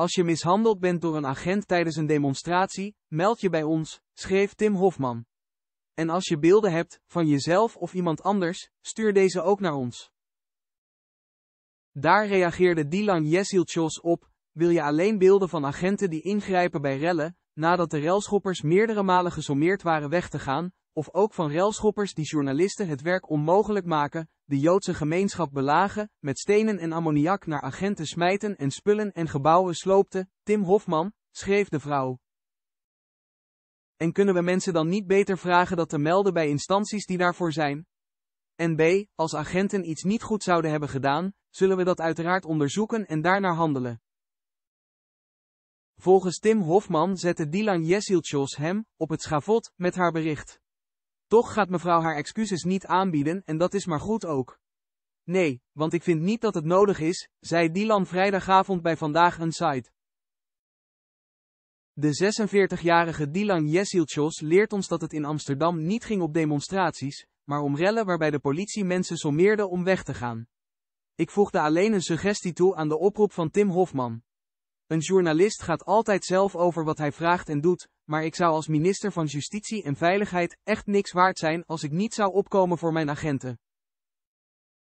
Als je mishandeld bent door een agent tijdens een demonstratie, meld je bij ons, schreef Tim Hofman. En als je beelden hebt, van jezelf of iemand anders, stuur deze ook naar ons. Daar reageerde Dilan Jessilchos op, wil je alleen beelden van agenten die ingrijpen bij rellen, nadat de relschoppers meerdere malen gesommeerd waren weg te gaan, of ook van railschoppers die journalisten het werk onmogelijk maken, de Joodse gemeenschap belagen, met stenen en ammoniak naar agenten smijten en spullen en gebouwen sloopten, Tim Hofman, schreef de vrouw. En kunnen we mensen dan niet beter vragen dat te melden bij instanties die daarvoor zijn? En b. Als agenten iets niet goed zouden hebben gedaan, zullen we dat uiteraard onderzoeken en daarnaar handelen. Volgens Tim Hofman zette Dilan Yesilchos hem op het schavot met haar bericht. Toch gaat mevrouw haar excuses niet aanbieden en dat is maar goed ook. Nee, want ik vind niet dat het nodig is, zei Dylan vrijdagavond bij Vandaag een site. De 46-jarige Dylan Jessilchos leert ons dat het in Amsterdam niet ging op demonstraties, maar om rellen waarbij de politie mensen sommeerde om weg te gaan. Ik voegde alleen een suggestie toe aan de oproep van Tim Hofman. Een journalist gaat altijd zelf over wat hij vraagt en doet, maar ik zou als minister van Justitie en Veiligheid echt niks waard zijn als ik niet zou opkomen voor mijn agenten.